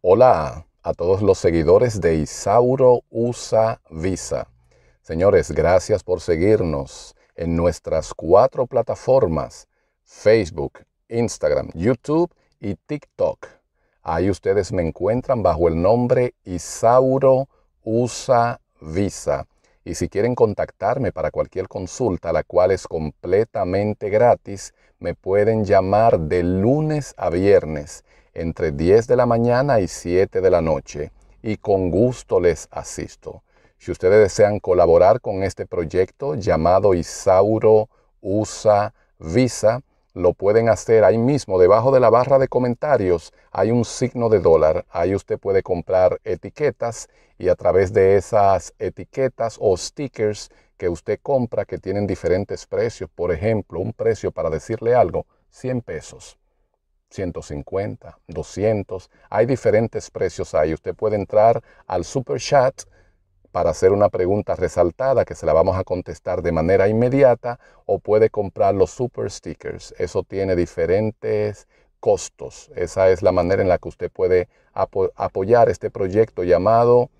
Hola a todos los seguidores de Isauro USA Visa. Señores, gracias por seguirnos en nuestras cuatro plataformas, Facebook, Instagram, YouTube y TikTok. Ahí ustedes me encuentran bajo el nombre Isauro USA Visa. Y si quieren contactarme para cualquier consulta, la cual es completamente gratis, me pueden llamar de lunes a viernes entre 10 de la mañana y 7 de la noche y con gusto les asisto. Si ustedes desean colaborar con este proyecto llamado Isauro USA Visa, lo pueden hacer ahí mismo, debajo de la barra de comentarios hay un signo de dólar, ahí usted puede comprar etiquetas y a través de esas etiquetas o stickers que usted compra que tienen diferentes precios, por ejemplo, un precio para decirle algo, 100 pesos. 150, 200. Hay diferentes precios ahí. Usted puede entrar al super chat para hacer una pregunta resaltada que se la vamos a contestar de manera inmediata o puede comprar los super stickers. Eso tiene diferentes costos. Esa es la manera en la que usted puede apoyar este proyecto llamado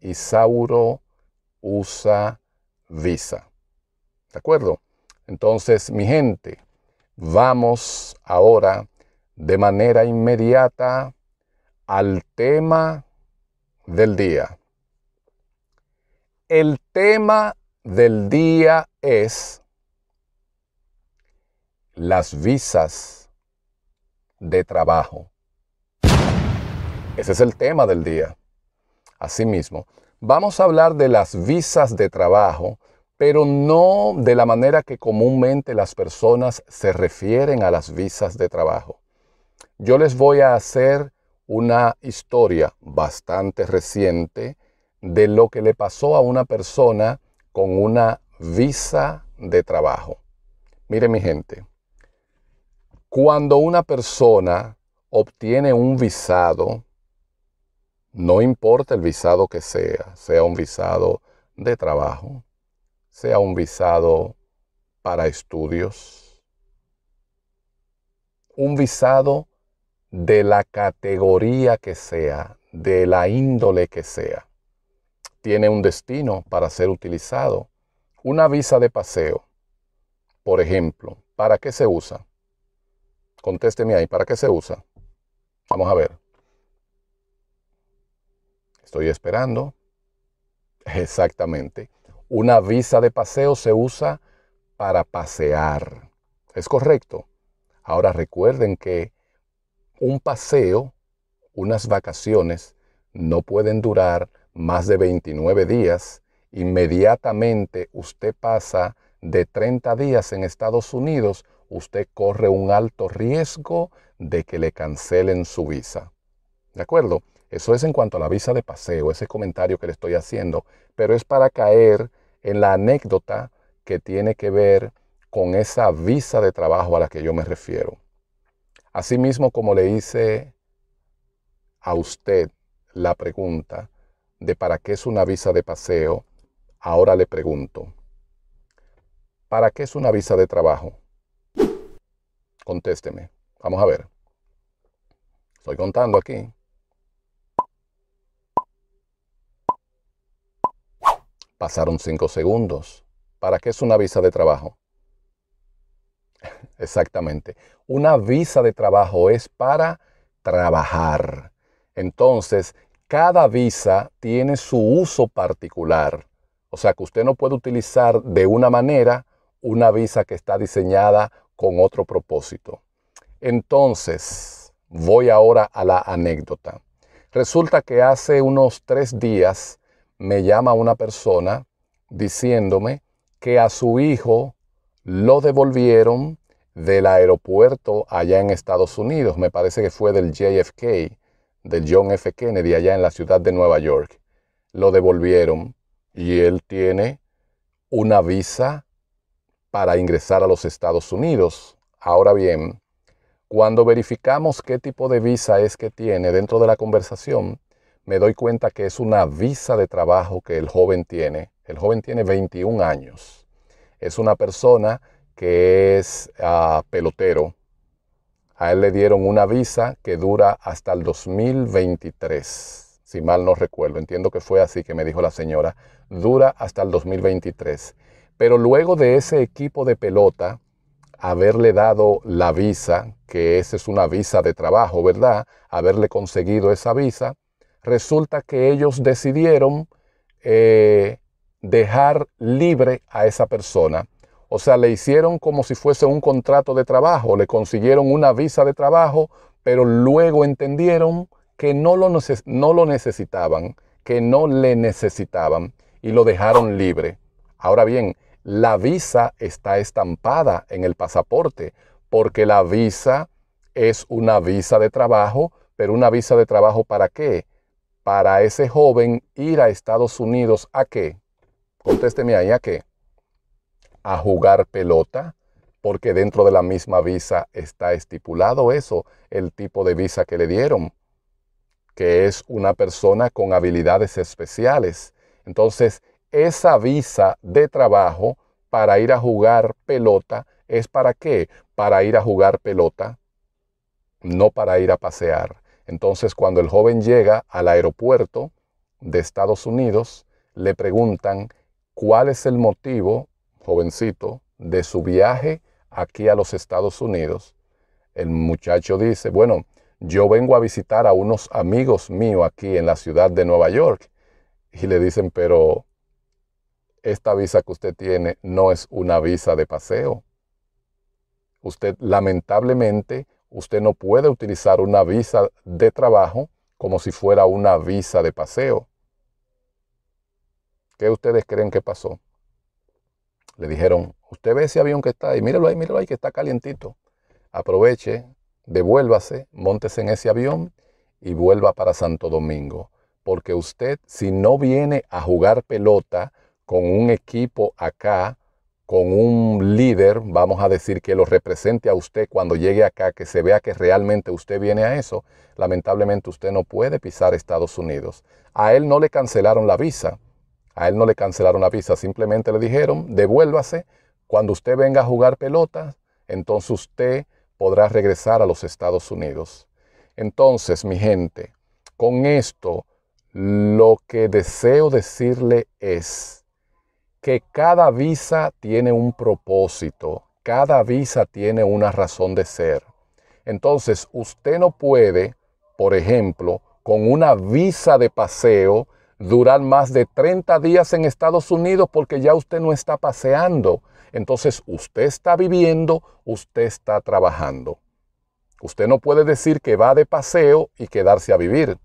Isauro Usa Visa. ¿De acuerdo? Entonces, mi gente, vamos ahora de manera inmediata al tema del día. El tema del día es las visas de trabajo. Ese es el tema del día. Asimismo, vamos a hablar de las visas de trabajo, pero no de la manera que comúnmente las personas se refieren a las visas de trabajo. Yo les voy a hacer una historia bastante reciente de lo que le pasó a una persona con una visa de trabajo. Mire mi gente, cuando una persona obtiene un visado, no importa el visado que sea, sea un visado de trabajo, sea un visado para estudios, un visado de la categoría que sea, de la índole que sea. Tiene un destino para ser utilizado. Una visa de paseo, por ejemplo, ¿para qué se usa? Contésteme ahí, ¿para qué se usa? Vamos a ver. Estoy esperando. Exactamente. Una visa de paseo se usa para pasear. ¿Es correcto? Ahora recuerden que un paseo, unas vacaciones, no pueden durar más de 29 días. Inmediatamente usted pasa de 30 días en Estados Unidos, usted corre un alto riesgo de que le cancelen su visa. ¿De acuerdo? Eso es en cuanto a la visa de paseo, ese comentario que le estoy haciendo, pero es para caer en la anécdota que tiene que ver con esa visa de trabajo a la que yo me refiero. Asimismo, como le hice a usted la pregunta de para qué es una visa de paseo, ahora le pregunto, ¿para qué es una visa de trabajo? Contésteme. Vamos a ver. Estoy contando aquí. Pasaron cinco segundos. ¿Para qué es una visa de trabajo? Exactamente. Una visa de trabajo es para trabajar. Entonces, cada visa tiene su uso particular. O sea que usted no puede utilizar de una manera una visa que está diseñada con otro propósito. Entonces, voy ahora a la anécdota. Resulta que hace unos tres días me llama una persona diciéndome que a su hijo lo devolvieron del aeropuerto allá en Estados Unidos, me parece que fue del JFK, del John F. Kennedy, allá en la ciudad de Nueva York. Lo devolvieron y él tiene una visa para ingresar a los Estados Unidos. Ahora bien, cuando verificamos qué tipo de visa es que tiene dentro de la conversación, me doy cuenta que es una visa de trabajo que el joven tiene. El joven tiene 21 años es una persona que es ah, pelotero. A él le dieron una visa que dura hasta el 2023, si mal no recuerdo. Entiendo que fue así que me dijo la señora. Dura hasta el 2023. Pero luego de ese equipo de pelota haberle dado la visa, que esa es una visa de trabajo, ¿verdad? Haberle conseguido esa visa, resulta que ellos decidieron eh, dejar libre a esa persona. O sea, le hicieron como si fuese un contrato de trabajo, le consiguieron una visa de trabajo, pero luego entendieron que no lo, no lo necesitaban, que no le necesitaban y lo dejaron libre. Ahora bien, la visa está estampada en el pasaporte, porque la visa es una visa de trabajo, pero una visa de trabajo para qué? Para ese joven ir a Estados Unidos a qué? Contésteme ahí a qué. A jugar pelota, porque dentro de la misma visa está estipulado eso, el tipo de visa que le dieron, que es una persona con habilidades especiales. Entonces, esa visa de trabajo para ir a jugar pelota es para qué? Para ir a jugar pelota, no para ir a pasear. Entonces, cuando el joven llega al aeropuerto de Estados Unidos, le preguntan cuál es el motivo, jovencito, de su viaje aquí a los Estados Unidos. El muchacho dice, bueno, yo vengo a visitar a unos amigos míos aquí en la ciudad de Nueva York. Y le dicen, pero esta visa que usted tiene no es una visa de paseo. Usted lamentablemente, usted no puede utilizar una visa de trabajo como si fuera una visa de paseo. ¿Qué ustedes creen que pasó? Le dijeron, usted ve ese avión que está ahí, míralo ahí, míralo ahí, que está calientito. Aproveche, devuélvase, montese en ese avión y vuelva para Santo Domingo. Porque usted, si no viene a jugar pelota con un equipo acá, con un líder, vamos a decir, que lo represente a usted cuando llegue acá, que se vea que realmente usted viene a eso, lamentablemente usted no puede pisar Estados Unidos. A él no le cancelaron la visa, a él no le cancelaron la visa, simplemente le dijeron, devuélvase, cuando usted venga a jugar pelota, entonces usted podrá regresar a los Estados Unidos. Entonces, mi gente, con esto lo que deseo decirle es que cada visa tiene un propósito, cada visa tiene una razón de ser. Entonces, usted no puede, por ejemplo, con una visa de paseo, durar más de 30 días en Estados Unidos porque ya usted no está paseando. Entonces usted está viviendo, usted está trabajando. Usted no puede decir que va de paseo y quedarse a vivir,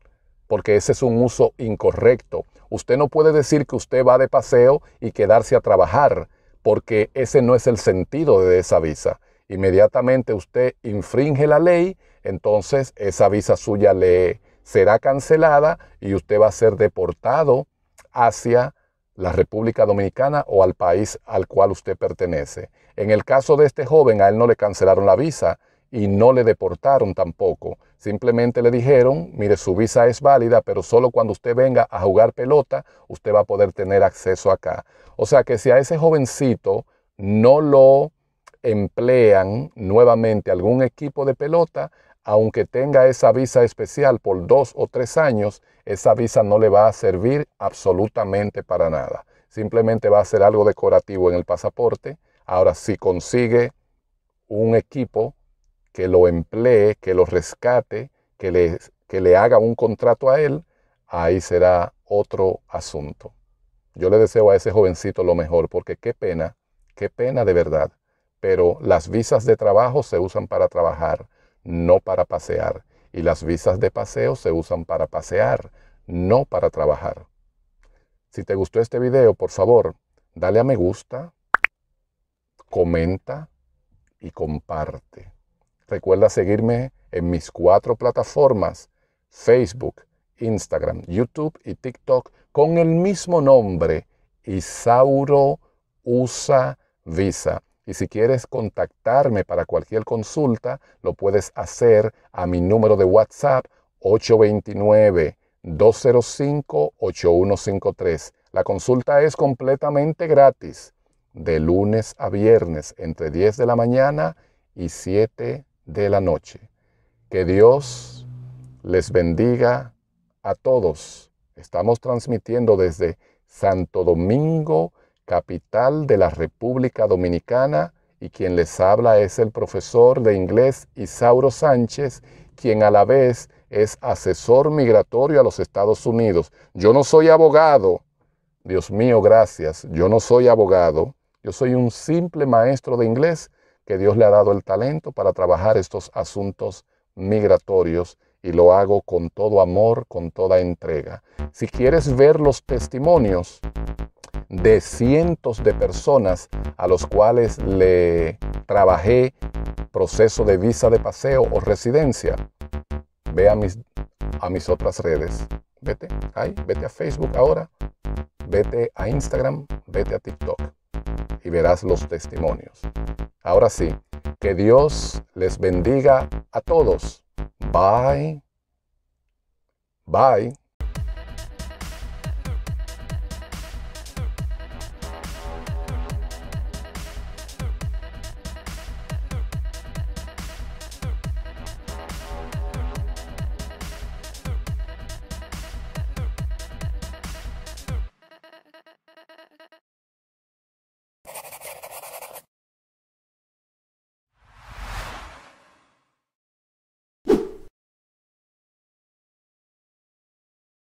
porque ese es un uso incorrecto. Usted no puede decir que usted va de paseo y quedarse a trabajar, porque ese no es el sentido de esa visa. Inmediatamente usted infringe la ley, entonces esa visa suya le será cancelada y usted va a ser deportado hacia la República Dominicana o al país al cual usted pertenece. En el caso de este joven, a él no le cancelaron la visa y no le deportaron tampoco. Simplemente le dijeron, mire, su visa es válida, pero solo cuando usted venga a jugar pelota, usted va a poder tener acceso acá. O sea que si a ese jovencito no lo emplean nuevamente algún equipo de pelota, aunque tenga esa visa especial por dos o tres años, esa visa no le va a servir absolutamente para nada. Simplemente va a ser algo decorativo en el pasaporte. Ahora, si consigue un equipo que lo emplee, que lo rescate, que le, que le haga un contrato a él, ahí será otro asunto. Yo le deseo a ese jovencito lo mejor, porque qué pena, qué pena de verdad. Pero las visas de trabajo se usan para trabajar no para pasear. Y las visas de paseo se usan para pasear, no para trabajar. Si te gustó este video, por favor, dale a me gusta, comenta y comparte. Recuerda seguirme en mis cuatro plataformas, Facebook, Instagram, YouTube y TikTok, con el mismo nombre, Isauro Usa Visa. Y si quieres contactarme para cualquier consulta, lo puedes hacer a mi número de WhatsApp 829-205-8153. La consulta es completamente gratis, de lunes a viernes, entre 10 de la mañana y 7 de la noche. Que Dios les bendiga a todos. Estamos transmitiendo desde Santo Domingo, capital de la República Dominicana, y quien les habla es el profesor de inglés Isauro Sánchez, quien a la vez es asesor migratorio a los Estados Unidos. Yo no soy abogado, Dios mío, gracias, yo no soy abogado, yo soy un simple maestro de inglés que Dios le ha dado el talento para trabajar estos asuntos migratorios y lo hago con todo amor, con toda entrega. Si quieres ver los testimonios de cientos de personas a los cuales le trabajé proceso de visa de paseo o residencia, ve a mis, a mis otras redes. Vete, vete a Facebook ahora, vete a Instagram, vete a TikTok y verás los testimonios. Ahora sí, que Dios les bendiga a todos Bye. Bye.